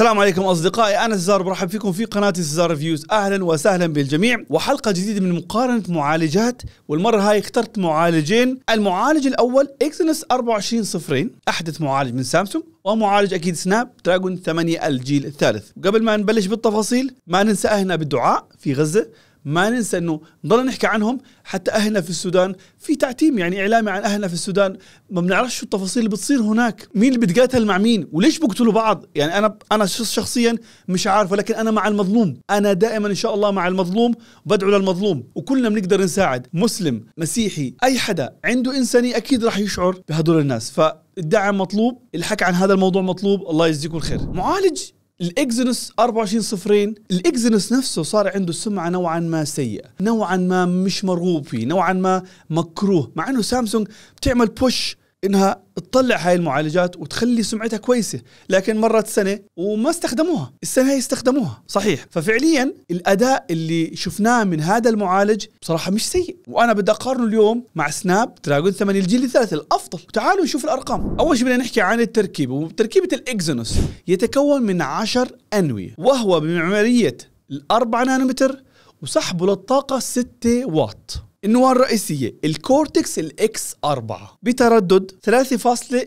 السلام عليكم اصدقائي انا الزار برحب فيكم في قناه الزار ريفيوز اهلا وسهلا بالجميع وحلقه جديده من مقارنه معالجات والمره هاي اخترت معالجين المعالج الاول اكسنس 24 صفرين احدث معالج من سامسونج ومعالج اكيد سناب دراجون 8 الجيل الثالث وقبل ما نبلش بالتفاصيل ما ننسى اهلنا بالدعاء في غزه ما ننسى انه نضل نحكي عنهم حتى اهلنا في السودان في تعتيم يعني اعلامي عن اهلنا في السودان ما بنعرفش شو التفاصيل اللي بتصير هناك مين اللي بتقاتل مع مين وليش بيقتلوا بعض يعني انا انا شخصيا مش عارف ولكن انا مع المظلوم انا دائما ان شاء الله مع المظلوم وبدعو للمظلوم وكلنا بنقدر نساعد مسلم مسيحي اي حدا عنده انساني اكيد راح يشعر بهدول الناس ف الدعم مطلوب الحكي عن هذا الموضوع مطلوب الله يجزيكم الخير معالج الاكزنس 24 صفرين الاكزنس نفسه صار عنده سمعه نوعا ما سيئه نوعا ما مش مرغوب فيه نوعا ما مكروه مع انه سامسونج بتعمل بوش انها تطلع هاي المعالجات وتخلي سمعتها كويسه لكن مرت سنه وما استخدموها السنه هي استخدموها صحيح ففعليا الاداء اللي شفناه من هذا المعالج بصراحه مش سيء وانا بدي اقارنه اليوم مع سناب دراجون 8 الجيل الثالث الافضل تعالوا نشوف الارقام اول شيء بدنا نحكي عن التركيبه وتركيبه الاكزونوس يتكون من 10 انويه وهو بمعماريه ال4 نانومتر وسحبه للطاقة 6 واط النواه الرئيسية الكورتكس الاكس 4 بتردد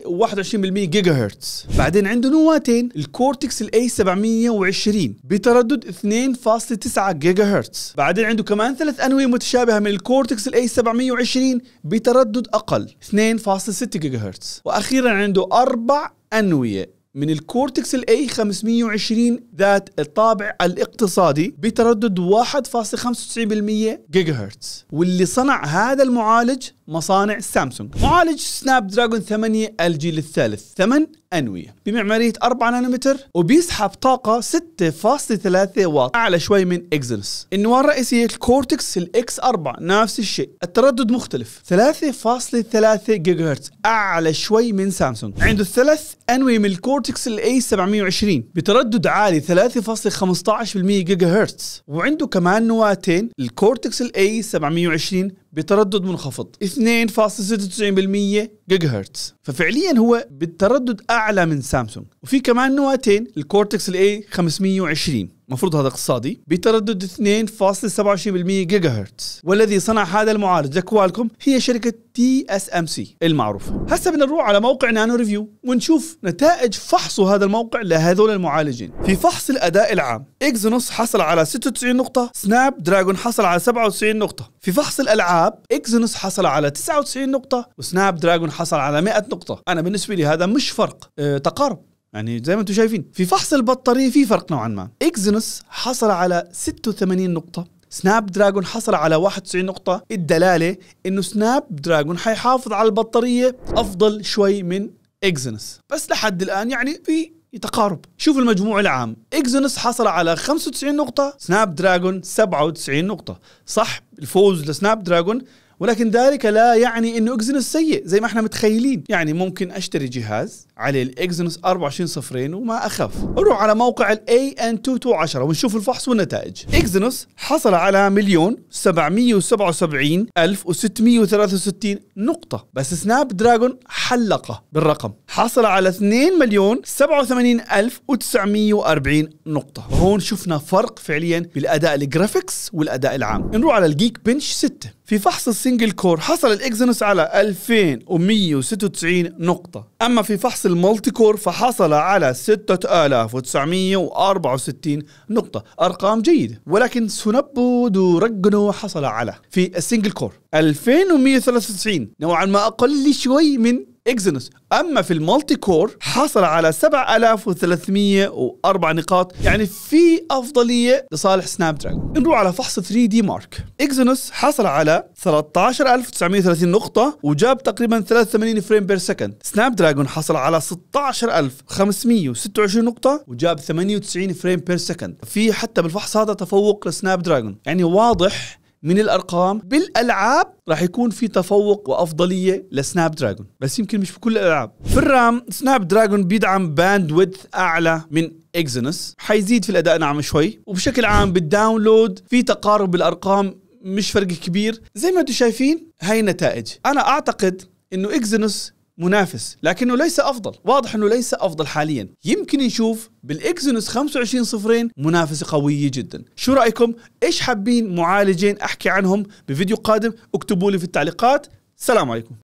3.21 جيجا هرتز بعدين عنده نواتين الكورتكس الاي 720 بتردد 2.9 جيجا هرتز بعدين عنده كمان ثلاث انويه متشابهه من الكورتكس الاي 720 بتردد اقل 2.6 جيجا هرتز واخيرا عنده اربع انويه من الكورتكس الاي 520 ذات الطابع الاقتصادي بتردد 1.95% جيجا هرتز واللي صنع هذا المعالج مصانع سامسونج معالج سناب دراجون 8 الجيل الثالث ثمن أنوية بمعمارية 4 نانومتر وبيسحب طاقة 6.3 واط أعلى شوي من اكزنس النواة الرئيسية الكورتكس الإكس 4 نفس الشيء التردد مختلف 3.3 جيجا هرتز أعلى شوي من سامسونج عنده ثلاث أنوية من الكورتكس الأي 720 بتردد عالي 3.15% جيجا هرتز وعنده كمان نواتين الكورتكس الأي 720 بتردد منخفض 2.96% جيجا هرتز ففعليا هو بالتردد اعلى من سامسونج وفي كمان نواتين الكورتكس الاي 520 المفروض هذا اقتصادي بتردد 2.27% جيجا هرتز والذي صنع هذا المعالج لكوالكم هي شركة تي اس ام سي المعروفة هسه بنروح على موقع نانو ريفيو ونشوف نتائج فحص هذا الموقع لهذول المعالجين في فحص الأداء العام اكزونوس حصل على 96 نقطة سناب دراجون حصل على 97 نقطة في فحص الألعاب اكزونوس حصل على 99 نقطة وسناب دراجون حصل على 100 نقطة أنا بالنسبة لي هذا مش فرق أه تقارب يعني زي ما انتم شايفين في فحص البطاريه في فرق نوعا ما اكزينوس حصل على 86 نقطه سناب دراجون حصل على 91 نقطة الدلالة انه سناب دراجون حيحافظ على البطارية افضل شوي من اكزينوس بس لحد الان يعني في تقارب شوف المجموع العام اكزينوس حصل على 95 نقطة سناب دراجون 97 نقطة صح الفوز لسناب دراجون ولكن ذلك لا يعني انه اكزنوس سيء زي ما احنا متخيلين يعني ممكن اشتري جهاز عليه الاكزنوس 24 صفرين وما اخاف اروح على موقع الاي ان 2210 ونشوف الفحص والنتائج اكزنوس حصل على مليون 777 1663 نقطة بس سناب دراجون حلقة بالرقم حصل على 2 مليون 940 نقطة هون شفنا فرق فعليا بالأداء الجرافيكس والأداء العام نروح على الجيك بنش 6 في فحص السنجل كور حصل الإكزنوس على 2196 نقطة أما في فحص المولتي كور فحصل على 6964 نقطة أرقام جيدة ولكن سونبو دو رجنو حصل على في السنجل كور 2193 نوعا ما أقل شوي من اكزينوس اما في المالتي كور حصل على 7304 نقاط يعني في افضليه لصالح سناب دراجون نروح على فحص 3 دي مارك اكزينوس حصل على 13930 نقطه وجاب تقريبا 83 فريم بير سكند سناب دراجون حصل على 16526 نقطه وجاب 98 فريم بير سكند في حتى بالفحص هذا تفوق لسناب دراجون يعني واضح من الارقام بالالعاب راح يكون في تفوق وافضليه لسناب دراجون بس يمكن مش بكل الالعاب في الرام سناب دراجون بيدعم باند ويدث اعلى من اكزينوس حيزيد في الاداء نعم شوي وبشكل عام بالداونلود في تقارب بالارقام مش فرق كبير زي ما انتم شايفين هاي النتائج انا اعتقد انه اكزينوس منافس لكنه ليس افضل واضح انه ليس افضل حاليا يمكن نشوف بالاكسنس 25 صفرين منافسه قويه جدا شو رايكم ايش حابين معالجين احكي عنهم بفيديو قادم اكتبوا لي في التعليقات سلام عليكم